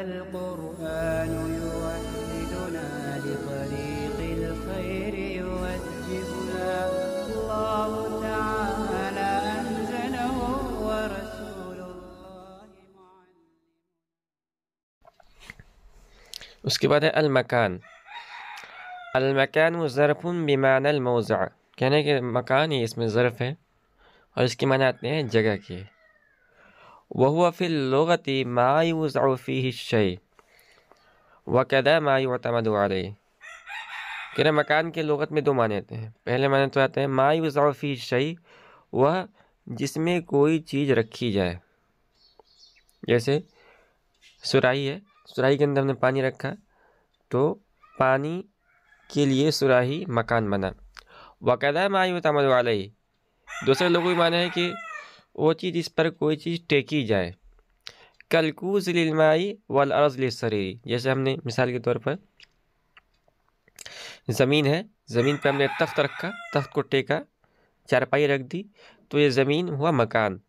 القرآن يوحدنا لطريق الخير يوجهنا الله تعالى أنزله ورسول الله उसके اسكي بعد المكان المكان ظرف بمعنى الموضع कहने के मकान ही इसमें ज़र्फ़ है और इसके माना आते हैं वह फ़िलगती मायूफ़ी शय वकदा मायूतमद रही कह मकान के लगत में दो माने आते हैं पहले माने तो आते हैं मायूफ़ी शई वह जिसमें कोई चीज़ रखी जाए जैसे सुराही है सुराही के अंदर हमने पानी रखा तो पानी के लिए सुराही मकान बना वकदा मायूतमद वाले दूसरे लोगों भी माने हैं कि वो चीज़ इस पर कोई चीज़ टेकी जाए कलकूज लिलमाई वल अर्ज़ शरीरी जैसे हमने मिसाल के तौर पर ज़मीन है ज़मीन पर हमने तख्त रखा तख्त को टेका चारपाई रख दी तो ये ज़मीन हुआ मकान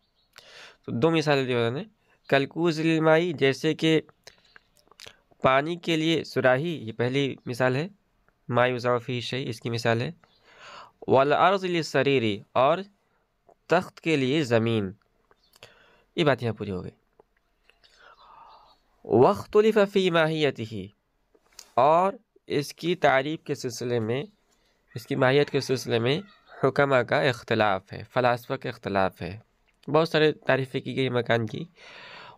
तो दो मिसाल दी उन्होंने कलकूज लिलमाई जैसे कि पानी के लिए सुराही ये पहली मिसाल है उजाफी शही इसकी मिसाल है वाल अर्ज़ शरीरी और तख्त के लिए ज़मीन ये बात यहाँ पूरी हो गई वख्तलफ़ी माहियत ही और इसकी तारीफ के सिलसिले में इसकी माहियत के सिलसिले में हुकमा का इख्तलाफ है फ़लासफ़ा का इख्तलाफ है बहुत सारे तारीफ़ें की गई मकान की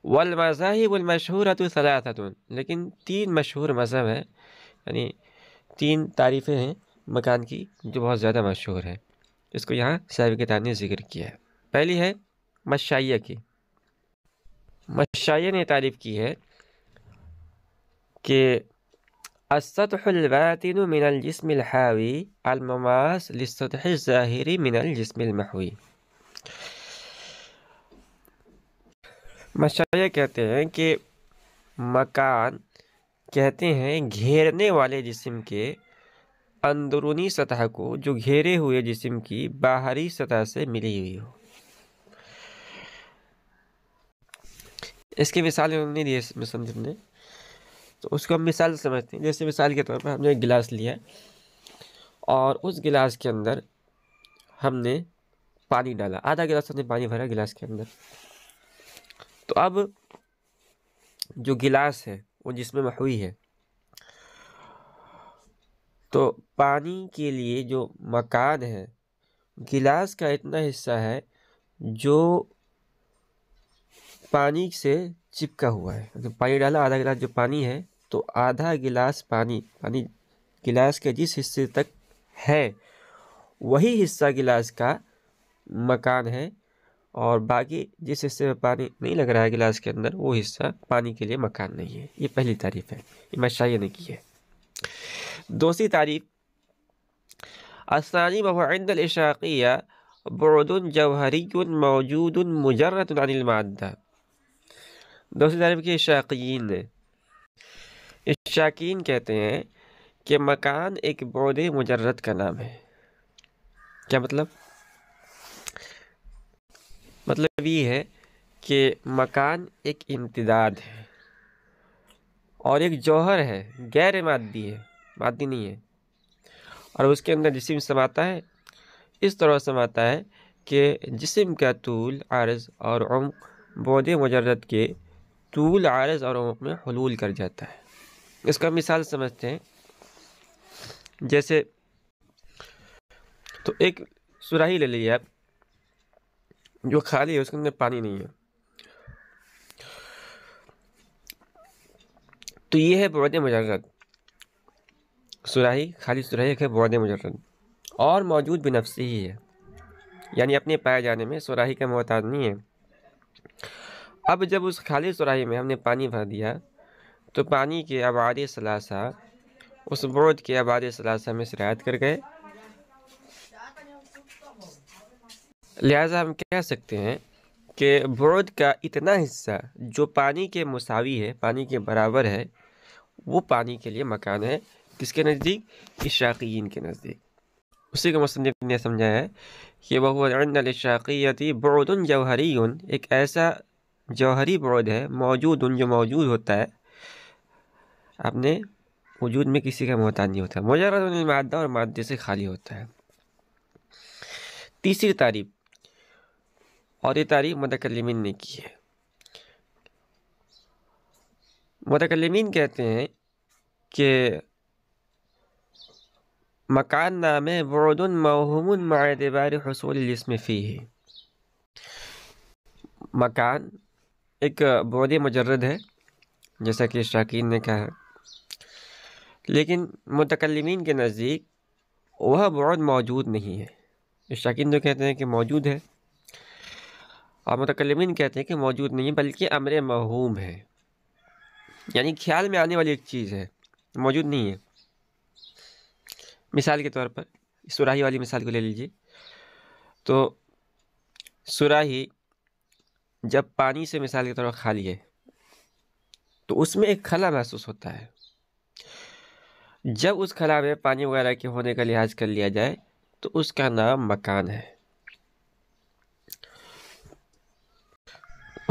वल मज़ाहिब मशहूर सलातन लेकिन तीन मशहूर मज़हब हैं यानी तीन तारीफ़ें हैं मकान की जो बहुत ज़्यादा मशहूर है इसको यहाँ साबिकदार ने जिक्र किया है पहली है मशाइया की मशाइया ने तारीफ़ की है कि असतुलवातिन मिनल जिसमिल हावी अलमास ज़ाहरी ज़ाहिरी मिनल जिसमिल महवी मशाया कहते हैं कि मकान कहते हैं घेरने वाले जिसम के अंदरूनी सतह को जो घेरे हुए जिसम की बाहरी सतह से मिली हुई हो इसके मिसाल हमने दिए इसमें समझने तो उसको हम मिसाल समझते हैं जैसे मिसाल के तौर पर हमने एक गिलास लिया और उस गिलास के अंदर हमने पानी डाला आधा गिलास हमने पानी भरा गिलास के अंदर तो अब जो गिलास है वो जिसमें हुई है तो पानी के लिए जो मकान है गिलास का इतना हिस्सा है जो पानी से चिपका हुआ है तो पानी डाला आधा गिलास जो पानी है तो आधा गिलास पानी पानी गिलास के जिस हिस्से तक है वही हिस्सा गिलास का मकान है और बाकी जिस हिस्से में पानी नहीं लग रहा है गिलास के अंदर वो हिस्सा पानी के लिए मकान नहीं है ये पहली तारीफ है ये मैं शायद ने की है दूसरी तारीफ असानी मवाइंदशाकिया बरदन जवहरी मौजूद मुजरतमादा दूसरी तारीफ के शाकिन शाकिन कहते हैं कि मकान एक बौद मुजरत का नाम है क्या मतलब मतलब ये है कि मकान एक इम्तदाद है और एक जौहर है गैर मादी है ही नहीं है और उसके अंदर जिसम समाता है इस तरह समाता है कि जिसम का तूल आरज और उम बौद मजरत के तूल आरज और उमक में हलूल कर जाता है इसका मिसाल समझते हैं जैसे तो एक सुराही ले लीजिए आप जो खाली है उसके अंदर पानी नहीं है तो ये है बौदे मजरत सुराही खाली सुराही के बौद मुजरन और मौजूद बिनफसी ही है यानी अपने पाए जाने में सुराही का मोहताज नहीं है अब जब उस खाली सुराही में हमने पानी भर दिया तो पानी के आबाद सलासा उस बोझ के आबाद सलासा में शरायत कर गए लिहाजा हम कह सकते हैं कि बोझ का इतना हिस्सा जो पानी के मुसावी है पानी के बराबर है वो पानी के लिए मकान है किसके नज़दीक इशाकिन के नज़दीक उसी को मुसनफ़ ने समझाया है कि वहशाक़ीती बरदन जौहरी एक ऐसा जौहरी बौद है मौजूद उन जो मौजूद होता है अपने वजूद में किसी का मोहताज नहीं होता मुजरद मादा और मादे से खाली होता है तीसरी तारीफ और ये तारीफ मदकलमिन ने की है मदकलमिन कहते हैं कि मकान नामे बुरद मवहम मातबार हसूल जिसम फ़ी है मकान एक बुरद मजरद है जैसा कि शाकिन ने कहा लेकिन मतकलमिन के नज़दीक वह बुरद मौजूद नहीं है शाकिन तो कहते हैं कि मौजूद है और मतकलमिन कहते हैं कि मौजूद नहीं है बल्कि अमर महूम है यानी ख्याल में आने वाली एक चीज़ है मौजूद नहीं है मिसाल के तौर पर सुराही वाली मिसाल को ले लीजिए तो सुराही जब पानी से मिसाल के तौर पर खाली है तो उसमें एक खला महसूस होता है जब उस खला में पानी वगैरह के होने का लिहाज कर लिया जाए तो उसका नाम मकान है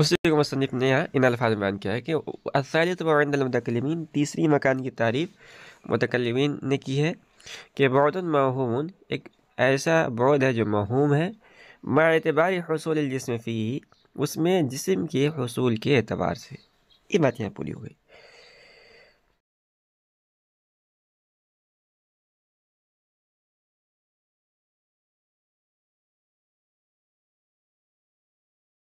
उसी को मुसनफ़ ने यहाँ इन अल्फाज में बयान किया है कि असलित वंदमतकलमिन तीसरी मकान की तारीफ़ मतकलमिन ने की है कि बौदन मौहूम एक ऐसा बौद है जो महूम है मातबार हसूल जिसम फ़ी उसमें जिसम के हसूल के एतबार से ये बात यहाँ पूरी हो गई